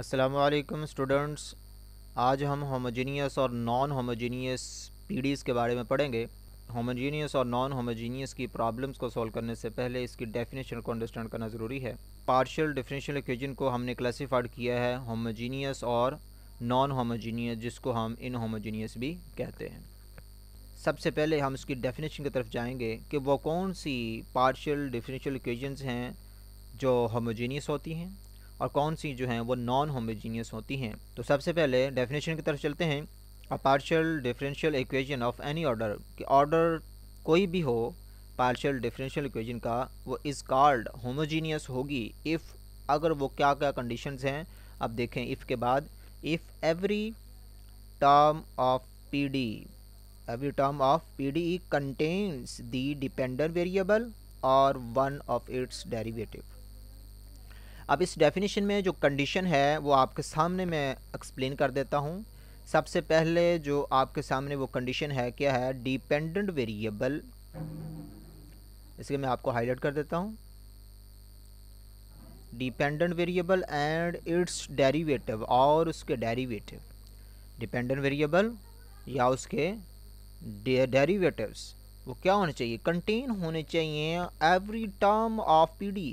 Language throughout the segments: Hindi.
असलम स्टूडेंट्स आज हम होमोजीनियस और नॉन होमोजीनियस पीडीज़ के बारे में पढ़ेंगे होमोजीनियस और नॉन होमोजीनियस की प्रॉब्लम्स को सॉल्व करने से पहले इसकी डेफिनेशन को अंडरस्टैंड करना ज़रूरी है पार्शियल डिफरेंशियल इक्वेशन को हमने क्लासीफाइड किया है होमोजीनियस और नॉन होमोजीनियस जिसको हम इन होमोजीनियस भी कहते हैं सबसे पहले हम इसकी डेफिनेशन की तरफ जाएंगे कि वो कौन सी पार्शियल डिफरेंशियल इक्वेशंस हैं जो होमोजीनियस होती हैं और कौन सी जो हैं वो नॉन होमोजीनियस होती हैं तो सबसे पहले डेफिनेशन की तरफ चलते हैं a partial differential equation of any order कि ऑर्डर कोई भी हो पार्शियल डिफरेंशियल इक्वेशन का वो इज़ कॉल्ड होमोजीनियस होगी इफ़ अगर वो क्या क्या कंडीशंस हैं अब देखें इफ़ के बाद if every term of P D every term of P D contains the dependent variable और वन ऑफ इट्स डेरिवेटिव अब इस डेफिनेशन में जो कंडीशन है वो आपके सामने मैं एक्सप्लेन कर देता हूँ सबसे पहले जो आपके सामने वो कंडीशन है क्या है डिपेंडेंट वेरिएबल इसलिए मैं आपको हाईलाइट कर देता हूँ dependent variable and its derivative और उसके डेरिवेटिव डिपेंडेंट वेरिएबल या उसके डेरिवेटिव्स वो क्या होने चाहिए कंटेन होने चाहिए एवरी टर्म ऑफ पीडी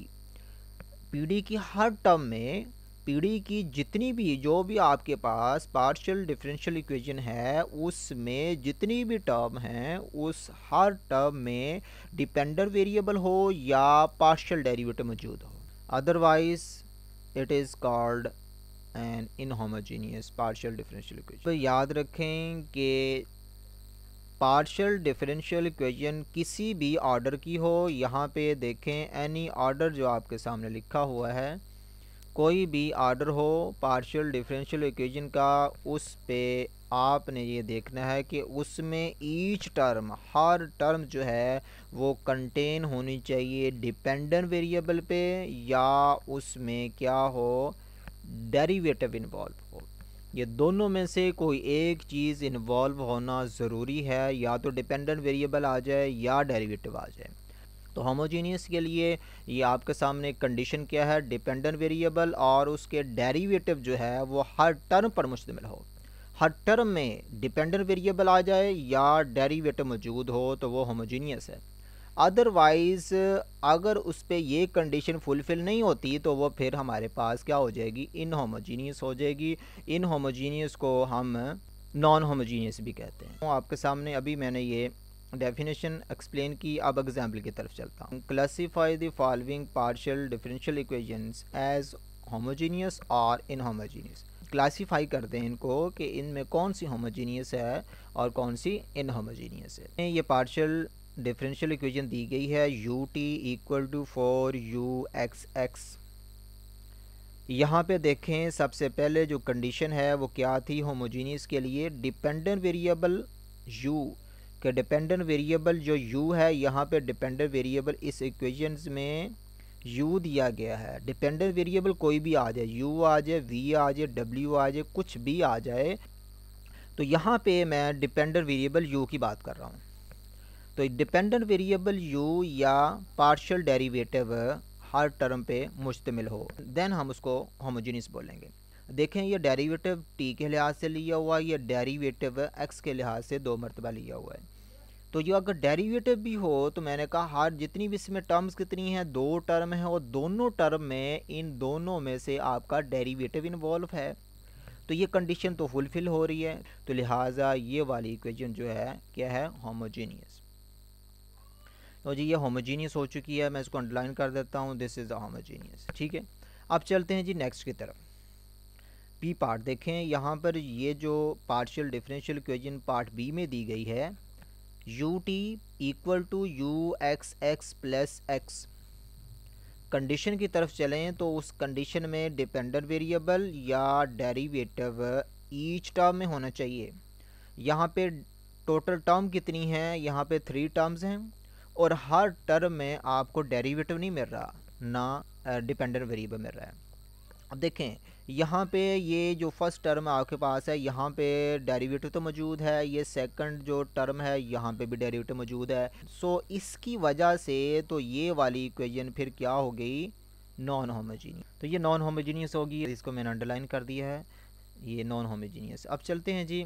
पीढ़ी की हर टर्म में पीढ़ी की जितनी भी जो भी आपके पास पार्शियल डिफरेंशियल इक्वेशन है उसमें जितनी भी टर्म हैं उस हर टर्म में डिपेंडर वेरिएबल हो या पार्शियल डेरिवेटिव मौजूद हो otherwise it is called an inhomogeneous partial differential equation तो याद रखें कि पार्शियल डिफरेंशियल इक्वेशन किसी भी ऑर्डर की हो यहाँ पे देखें एनी ऑर्डर जो आपके सामने लिखा हुआ है कोई भी ऑर्डर हो पार्शियल डिफरेंशियल इक्वेशन का उस पे आपने ये देखना है कि उसमें ईच टर्म हर टर्म जो है वो कंटेन होनी चाहिए डिपेंडेंट वेरिएबल पे या उसमें क्या हो डेरिवेटिव इन्वॉल्व ये दोनों में से कोई एक चीज़ इन्वॉल्व होना ज़रूरी है या तो डिपेंडेंट वेरिएबल आ जाए या डेरिवेटिव आ जाए तो होमोजीनियस के लिए ये आपके सामने कंडीशन क्या है डिपेंडेंट वेरिएबल और उसके डेरिवेटिव जो है वो हर टर्म पर मुश्तमिल हो हर टर्म में डिपेंडेंट वेरिएबल आ जाए या डेरिवेटिव मौजूद हो तो वो होमोजीनियस है अदरवाइज़ अगर उस पर ये कंडीशन फुलफ़िल नहीं होती तो वो फिर हमारे पास क्या हो जाएगी इनहोमोजीनियस हो जाएगी इनहोमोजीनियस को हम नॉन होमोजीनियस भी कहते हैं तो आपके सामने अभी मैंने ये डेफिनेशन एक्सप्लेन की अब एग्जाम्पल की तरफ चलता हूँ classify the following partial differential equations as homogeneous और इनहोमोजीनियस क्लासीफाई करते हैं इनको कि इनमें कौन सी होमोजीनियस है और कौन सी इनहोमोजीनियस है ये पार्शियल डिफरेंशियल इक्वेशन दी गई है U T equal to four U X X यहाँ पे देखें सबसे पहले जो कंडीशन है वो क्या थी होमोजीनियस के लिए डिपेंडेंट वेरिएबल यू के डिपेंडेंट वेरिएबल जो यू है यहाँ पे डिपेंडेंट वेरिएबल इस इक्वेशन में यू दिया गया है डिपेंडेंट वेरिएबल कोई भी आ जाए यू आ जाए वी आ जाए डब्ल्यू आ जाए कुछ भी आ जाए तो यहाँ पे मैं डिपेंडेंट वेरिएबल यू की बात कर रहा हूँ तो डिपेंडेंट वेरिएबल यू या पार्शल डेरिवेटिव हर टर्म पे मुश्तमिल हो देन हम उसको होमोजीनियस बोलेंगे देखें ये डेरिवेटिव टी के लिहाज से लिया हुआ है या डेरिवेटिव एक्स के लिहाज से दो मरतबा लिया हुआ है तो ये अगर डेरिवेटिव भी हो तो मैंने कहा हर जितनी भी इसमें टर्म्स कितनी हैं दो टर्म हैं और दोनों टर्म में इन दोनों में से आपका डेरिवेटिव इन्वॉल्व है तो ये कंडीशन तो फुलफ़िल हो रही है तो लिहाजा ये वाली इक्वेशन जो है क्या है होमोजीनियस तो जी ये होमोजीनियस हो चुकी है मैं इसको अंडरलाइन कर देता हूँ दिस इज़ अ होमोजीनियस ठीक है अब चलते हैं जी नेक्स्ट की तरफ पी पार्ट देखें यहाँ पर ये जो partial differential equation part B में दी गई है U T equal to U X X plus X condition की तरफ चलें तो उस कंडीशन में डिपेंडेंट वेरिएबल या डेरिवेटिव ईच टर्म में होना चाहिए यहाँ पे टोटल टर्म कितनी है यहाँ पे थ्री टर्म्स हैं और हर टर्म में आपको डेरिवेटिव नहीं मिल रहा ना डिपेंडेंट वेरिएबल मिल रहा है अब देखें यहाँ पे ये जो फर्स्ट टर्म आपके पास है यहाँ पे डेरिवेटिव तो मौजूद है ये सेकंड जो टर्म है यहाँ पे भी डेरिवेटिव मौजूद है सो so, इसकी वजह से तो ये वाली इक्वेशन फिर क्या हो गई नॉन होमोजीनियस तो ये नॉन होमोजीनियस होगी इसको मैंने अंडरलाइन कर दिया है ये नॉन होमोजीनियस अब चलते हैं जी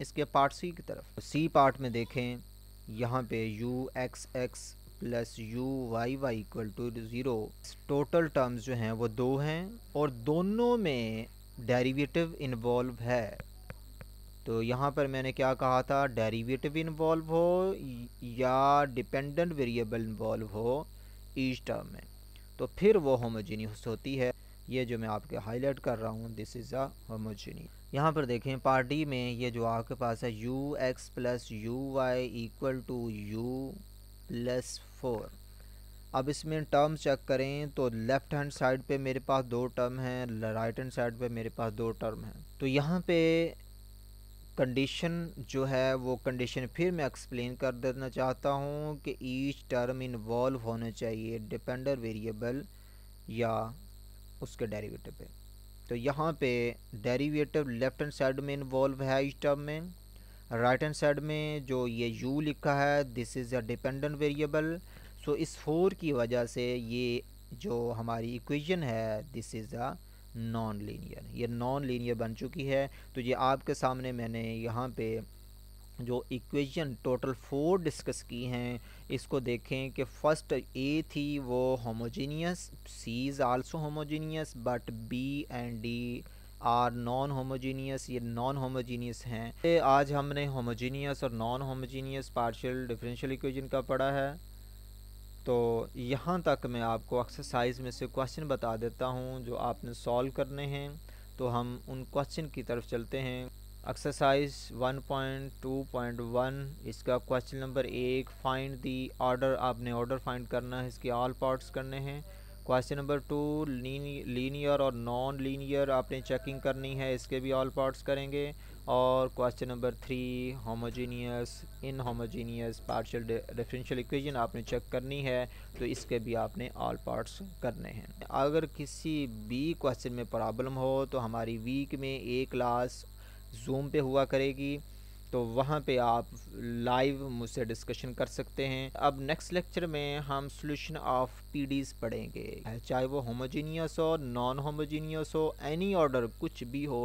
इसके पार्ट सी की तरफ सी पार्ट में देखें यहाँ पे U X X plus U Y Y equal to zero total terms जो हैं वो दो हैं और दोनों में डेरिवेटिव इन्वॉल्व है तो यहाँ पर मैंने क्या कहा था डेरिवेटिव इन्वॉल्व हो या डिपेंडेंट वेरिएबल इन्वॉल्व हो ईच टर्म में तो फिर वो होमोजीनियस होती है ये जो मैं आपके हाईलाइट कर रहा हूँ दिस इज़ अ होमोजीनियस यहाँ पर देखें पार्टी में ये जो आपके पास है U X plus U Y equal to U plus four अब इसमें टर्म चेक करें तो लेफ़्ट हैंड साइड पे मेरे पास दो टर्म हैं राइट हैंड साइड पे मेरे पास दो टर्म हैं तो यहाँ पे कंडीशन जो है वो कंडीशन फिर मैं एक्सप्लेन कर देना चाहता हूँ कि ईच टर्म इन्वॉल्व होने चाहिए डिपेंडर वेरिएबल या उसके डेरिवेटिव पे तो यहाँ पे डेरिवेटिव लेफ्ट हैंड साइड में इन्वॉल्व है इस टर्म में राइट हैंड साइड में जो ये यू लिखा है this is a dependent variable so इस फोर की वजह से ये जो हमारी इक्वेशन है this is a non linear ये नॉन लीनियर बन चुकी है तो ये आपके सामने मैंने यहाँ पे जो इक्वेशन टोटल फोर डिस्कस की हैं इसको देखें कि फ़र्स्ट ए थी वो homogeneous C is also homogeneous but B and D are non homogeneous ये नॉन होमोजीनियस हैं आज हमने होमोजीनियस और non homogeneous partial differential equation का पढ़ा है तो यहाँ तक मैं आपको एक्सरसाइज में से क्वेश्चन बता देता हूँ जो आपने सॉल्व करने हैं तो हम उन क्वेश्चन की तरफ चलते हैं एक्सरसाइज 1.2.1 इसका क्वेश्चन नंबर एक फाइंड दी ऑर्डर आपने ऑर्डर फाइंड करना है इसके ऑल पार्ट्स करने हैं क्वेश्चन नंबर टू लीनियर और नॉन लीनियर आपने चेकिंग करनी है इसके भी ऑल पार्ट्स करेंगे और question number three homogeneous inhomogeneous partial differential equation आपने चेक करनी है तो इसके भी आपने ऑल पार्ट्स करने हैं अगर किसी बी क्वेश्चन में प्रॉब्लम हो तो हमारी वीक में एक क्लास जूम पे हुआ करेगी तो वहाँ पे आप लाइव मुझसे डिस्कशन कर सकते हैं अब नेक्स्ट लेक्चर में हम सॉल्यूशन ऑफ पीडीज पढ़ेंगे चाहे वो होमोजीनियस हो नॉन होमोजीनियस हो एनी ऑर्डर कुछ भी हो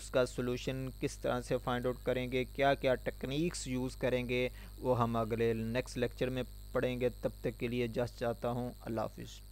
उसका सॉल्यूशन किस तरह से फाइंड आउट करेंगे क्या क्या टेक्निक्स यूज़ करेंगे वो हम अगले नेक्स्ट लेक्चर में पढ़ेंगे तब तक के लिए जस्ट चाहता हूँ अल्लाह हाफिज़